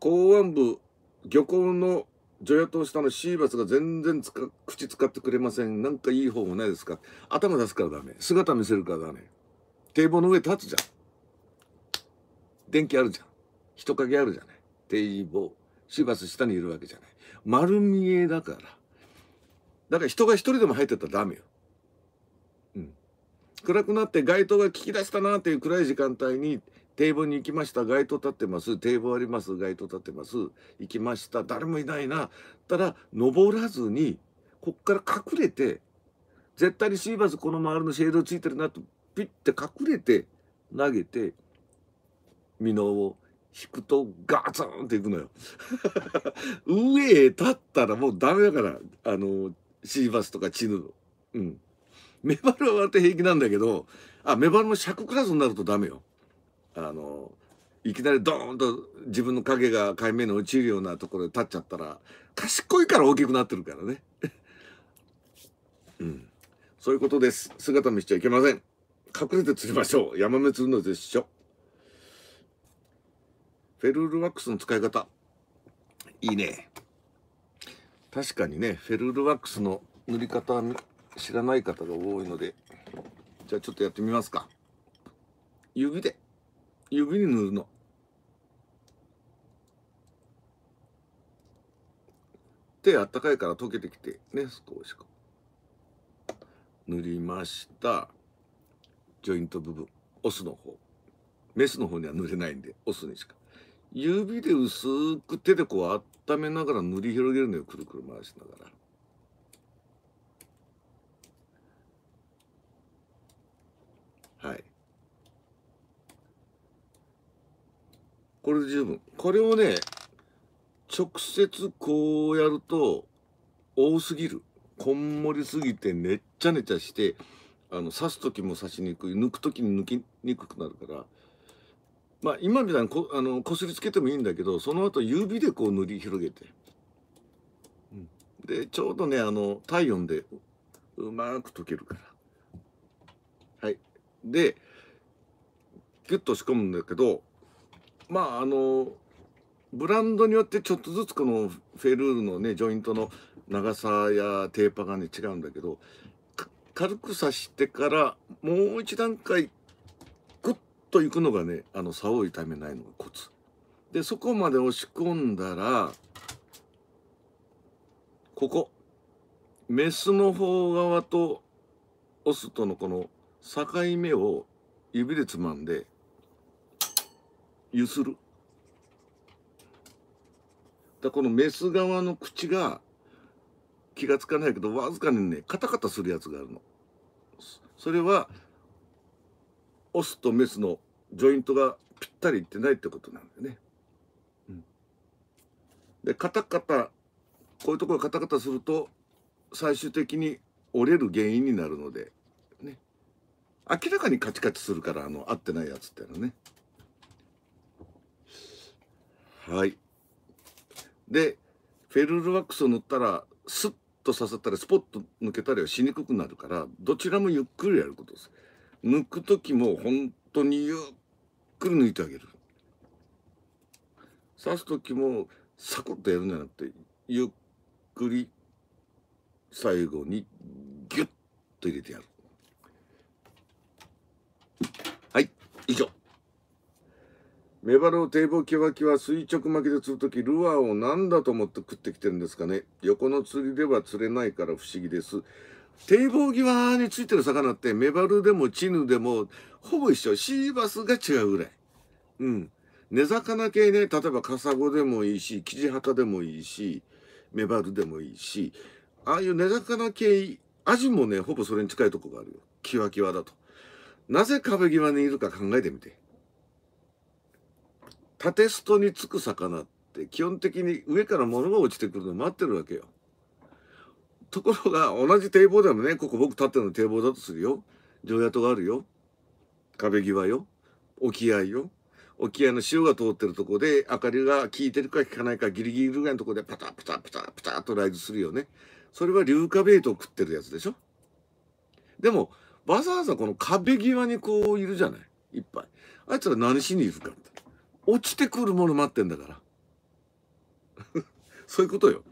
公安部漁港の除夜と下のシーバスが全然つか口使ってくれませんなんかいい方法ないですか頭出すからダメ姿見せるからダメ堤防の上立つじゃん電気あるじゃん人影あるじゃない堤防シーバス下にいるわけじゃない丸見えだからだから人が一人でも入ってったらダメようん暗くなって街灯が効き出したなっていう暗い時間帯に堤防に行きました、街灯立ってます、堤防あります、街灯立ってます、行きました、誰もいないな、ただ、登らずに、こっから隠れて、絶対にシーバスこの周りのシェードついてるなと、ピッて隠れて、投げて、箕面を引くとガツンっていくのよ。上へ立ったらもうダメだから、あの、シーバスとかチヌの。うん。メバルは割って平気なんだけど、あ、メバルも尺クラスになるとダメよ。あのいきなりドーンと自分の影が海面に落ちるようなところで立っちゃったら賢いから大きくなってるからね、うん、そういうことです姿見しちゃいけません隠れて釣りましょうヤマメ釣るので一緒フェルールワックスの使い方いいね確かにねフェルールワックスの塗り方知らない方が多いのでじゃあちょっとやってみますか指で。指に塗るの手あったかいから溶けてきてね少しこ塗りましたジョイント部分オスの方メスの方には塗れないんでオスにしか指で薄く手でこう温めながら塗り広げるのよくるくる回しながらこれで十分。これをね、直接こうやると、多すぎる。こんもりすぎてねっちゃねちゃして、あの、刺す時も刺しにくい、抜く時に抜きにくくなるから、まあ今みたいにこあのすりつけてもいいんだけど、その後指でこう塗り広げて。で、ちょうどね、あの、体温でうまく溶けるから。はい。で、ギュッと仕込むんだけど、まああのブランドによってちょっとずつこのフェルールのねジョイントの長さやテーパーがね違うんだけど軽く刺してからもう一段階グッといくのがねあの竿を痛めないのがコツ。でそこまで押し込んだらここメスの方側とオスとのこの境目を指でつまんでゆするだこのメス側の口が気が付かないけどわずかにねカタカタするやつがあるのそれはオスとメスのジョイントがぴったりいってないってことなんだよね、うん、でカタカタこういうところカタカタすると最終的に折れる原因になるのでね明らかにカチカチするからあの合ってないやつっていうのはねはいでフェルルワックスを塗ったらスッと刺さったりスポッと抜けたりはしにくくなるからどちらもゆっくりやることです抜く時も本当にゆっくり抜いてあげる刺す時もサコッとやるんじゃなくてゆっくり最後にギュッと入れてやるはい以上メバルを堤防キワキワ垂直巻きで釣るとき、ルアーを何だと思って食ってきてるんですかね。横の釣りでは釣れないから不思議です。堤防際についてる魚って、メバルでもチヌでも、ほぼ一緒。シーバスが違うぐらい。うん。根魚系ね、例えばカサゴでもいいし、キジハタでもいいし、メバルでもいいし、ああいう根魚系、アジもね、ほぼそれに近いとこがあるよ。キワキワだと。なぜ壁際にいるか考えてみて。縦ストにつく魚って基本的に上から物が落ちてくるのを待ってるわけよ。ところが同じ堤防でもねここ僕立っての堤防だとするよ常灯があるよ壁際よ沖合よ沖合の潮が通ってるとこで明かりが効いてるか効かないかギリギリぐらいのとこでパタパタパタパタとライズするよねそれは硫化ベイトを食ってるやつでしょでもわざわざこの壁際にこういるじゃないいっぱいあいつら何しにいるかみたいな落ちてくるもの待ってんだから そういうことよ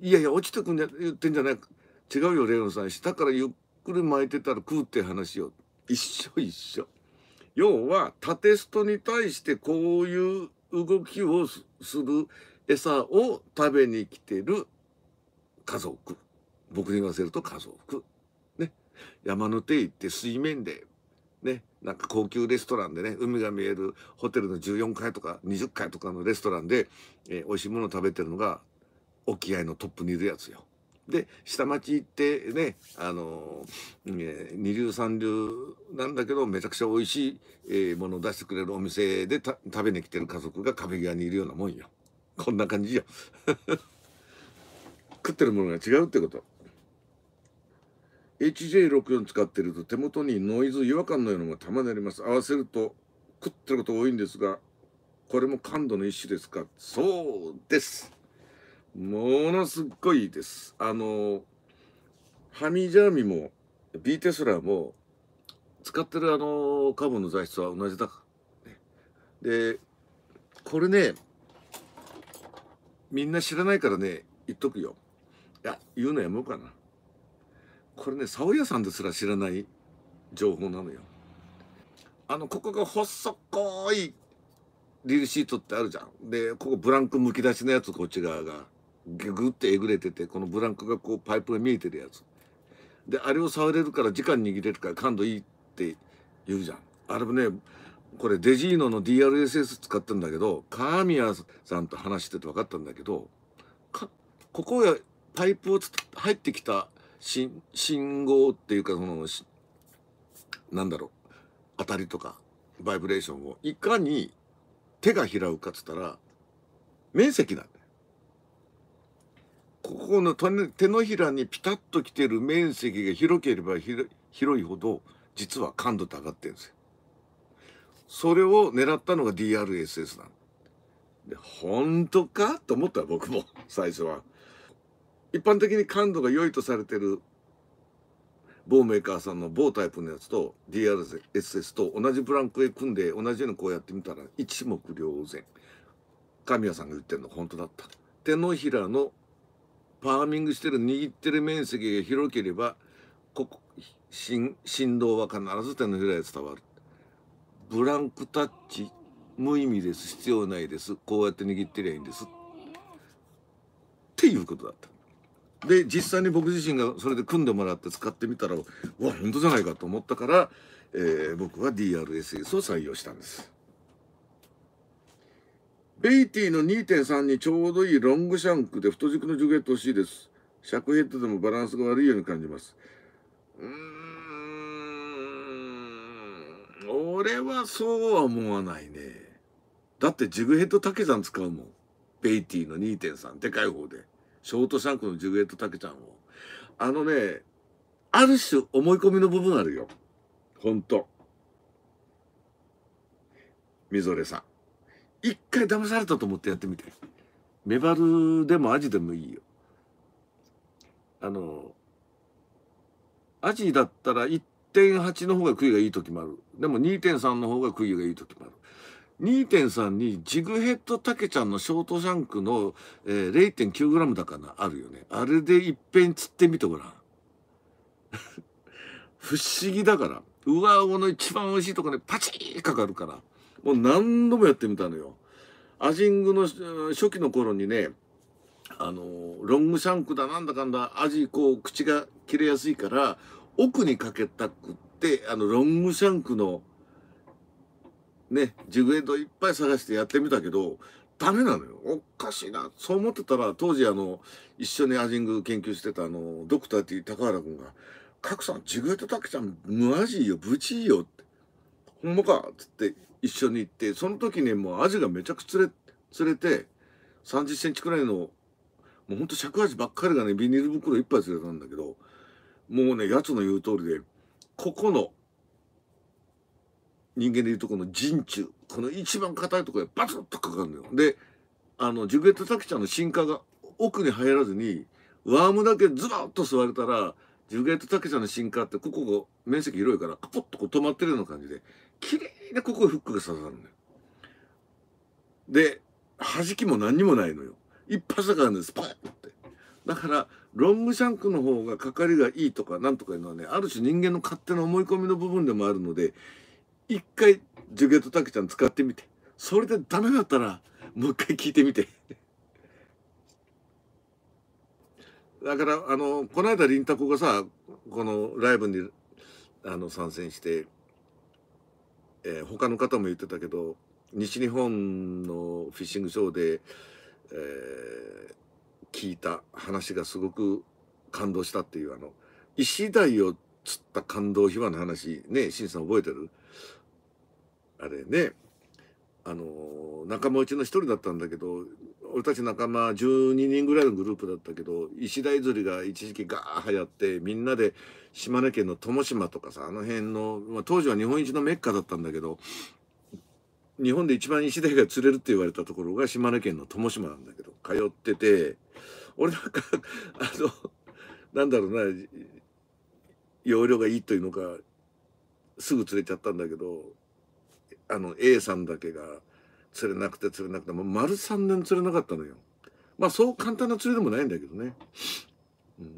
いやいや落ちてくんじゃ言ってんじゃなく違うよレオンさん下からゆっくり巻いてたら食うって話よ一緒一緒要は縦ストに対してこういう動きをする餌を食べに来てる家族僕に言わせると家族ね山の手行って水面でねなんか高級レストランでね、海が見えるホテルの14階とか20階とかのレストランで、えー、美味しいものを食べてるのが沖合のトップにいるやつよ。で、下町行ってね、あのー、えー、二流三流なんだけど、めちゃくちゃ美味しい、えー、ものを出してくれるお店で食べに来てる家族が壁際にいるようなもんよ。こんな感じよ。食ってるものが違うってこと。HJ64 使ってると手元にノイズ違和感のようなのがたまにあります合わせると食ってること多いんですがこれも感度の一種ですかそうですものすっごいですあのハミージャーミも B テスラも使ってるあのカーボンの材質は同じだでこれねみんな知らないからね言っとくよいや言うのやめようかなこれね竿屋さんですら知らない情報なのよあのここが細っこいリルシートってあるじゃんでここブランクむき出しのやつこっち側がギュグってえぐれててこのブランクがこうパイプが見えてるやつであれを触れるから時間握れるから感度いいって言うじゃんあれもねこれデジーノの DRSS 使ってんだけど川宮さんと話してて分かったんだけどここへパイプを入ってきた信号っていうかそのなんだろう当たりとかバイブレーションをいかに手が拾うかっつったら面積なんだよ。ここの手のひらにピタッときてる面積が広ければ広いほど実は感度って上がってるんですよ。それを狙ったのが DRSS なんで本当かと思った僕も最初は。一般的に感度が良いとされてる某メーカーさんの某タイプのやつと DRSS と同じブランクへ組んで同じようにこうやってみたら一目瞭然神谷さんが言ってるの本当だった手のひらのパーミングしてる握ってる面積が広ければここ振振動は必ず手のひらへ伝わるブランクタッチ無意味です必要ないですこうやって握ってりゃいいんですっていうことだったで実際に僕自身がそれで組んでもらって使ってみたらうわ本当じゃないかと思ったから、えー、僕は DRSS を採用したんですベイティの2.3にちょうどいいロングシャンクで太軸のジョゲット欲しいです尺ヘッドでもバランスが悪いように感じますうん俺はそうは思わないねだってジグヘッド竹山使うもんベイティの2.3でかい方で。ショートシャンクのジュエットタケちゃんを。あのね、ある種思い込みの部分あるよ。ほんと。みぞれさん。一回騙されたと思ってやってみて。メバルでもアジでもいいよ。あの、アジだったら1.8の方が杭がいい時もある。でも2.3の方が杭がいい時もある。2.3にジグヘッドタケちゃんのショートシャンクの、え 0.9g だかなあるよねあれでいっぺん釣ってみてごらん 不思議だから上ごの一番美味しいとこにパチーかかるからもう何度もやってみたのよアジングの初期の頃にねあのロングシャンクだなんだかんだアジこう口が切れやすいから奥にかけたくってあのロングシャンクのね、ジグエンドいっぱい探してやってみたけど、ダメなのよ。おかしいな。そう思ってたら、当時あの、一緒にアジング研究してたあの、ドクターっていう高原君が、賀来さん、ジグエントタケちゃん、マジいいよ、ブチいいよって。ほんまかっつって一緒に行って、その時にもうアジがめちゃくちゃ釣れ、釣れて、30センチくらいの、もうほんと尺アジばっかりがね、ビニール袋いっぱい釣れたんだけど、もうね、やつの言う通りで、ここの人間でいうとこの人中この一番硬いところにバツッとかかるのよ。であのジュゲット・タキちゃんの進化が奥に入らずにワームだけズバッと座れたらジュゲット・タキちゃんの進化ってここが面積広いからカポッとこう止まってるような感じで綺麗にここへフックが刺さるのよ。で弾きも何にもないのよ。一発だからですパッって。だからロングシャンクの方がかかりがいいとかなんとかいうのはねある種人間の勝手な思い込みの部分でもあるので一回ジュゲットタケちゃん使ってみてそれでダメだったらもう一回聞いてみて だからあのこの間りんたこがさこのライブにあの参戦して、えー、他の方も言ってたけど西日本のフィッシングショーで、えー、聞いた話がすごく感動したっていうあの石鯛を釣った感動秘話の話ねしんさん覚えてるあれねあの仲間うちの一人だったんだけど俺たち仲間12人ぐらいのグループだったけど石田釣りが一時期ガー流行ってみんなで島根県の友島とかさあの辺の、まあ、当時は日本一のメッカだったんだけど日本で一番石田が釣れるって言われたところが島根県の友島なんだけど通ってて俺なんかあのなんだろうな容量がいいというのかすぐ釣れちゃったんだけどあの A さんだけが釣れなくて釣れなくてもう丸3年釣れなかったのよまあそう簡単な釣りでもないんだけどね、うん、っ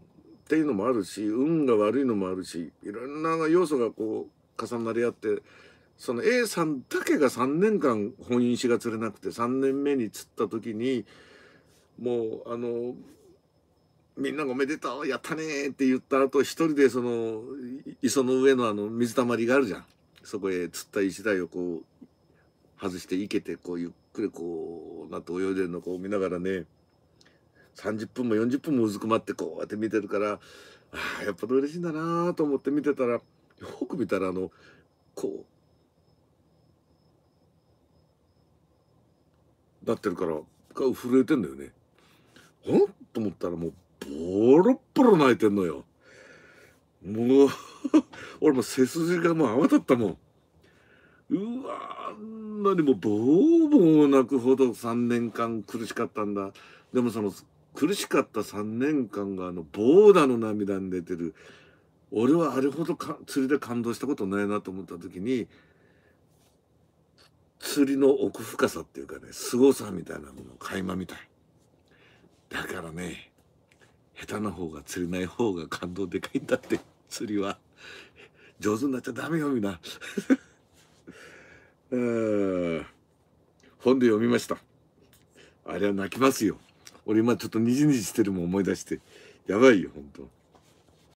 ていうのもあるし運が悪いのもあるしいろんな要素がこう重なり合ってその A さんだけが3年間本因子が釣れなくて3年目に釣った時にもうあのみんながおめでとうやったねって言った後一人でその磯の上のあの水たまりがあるじゃんそこへ釣った石台をこう外していけてこうゆっくりこうなって泳いでるのを見ながらね30分も40分もうずくまってこうやって見てるからああやっぱり嬉しいんだなと思って見てたらよく見たらあのこうなってるから震えてんだよね。ほんと思ったらもうボロボロ泣いてんのよ。もう 俺も背筋がもう泡立ったもんうわあんなにもうボーボー泣くほど3年間苦しかったんだでもその苦しかった3年間があのボーダの涙に出てる俺はあれほどか釣りで感動したことないなと思った時に釣りの奥深さっていうかね凄さみたいなもの垣間見たいだからね下手な方が釣れない方が感動でかいんだって。釣りは上手になっちゃダメよみんな 本で読みましたあれは泣きますよ俺今ちょっとにじにじしてるも思い出してやばいよ本当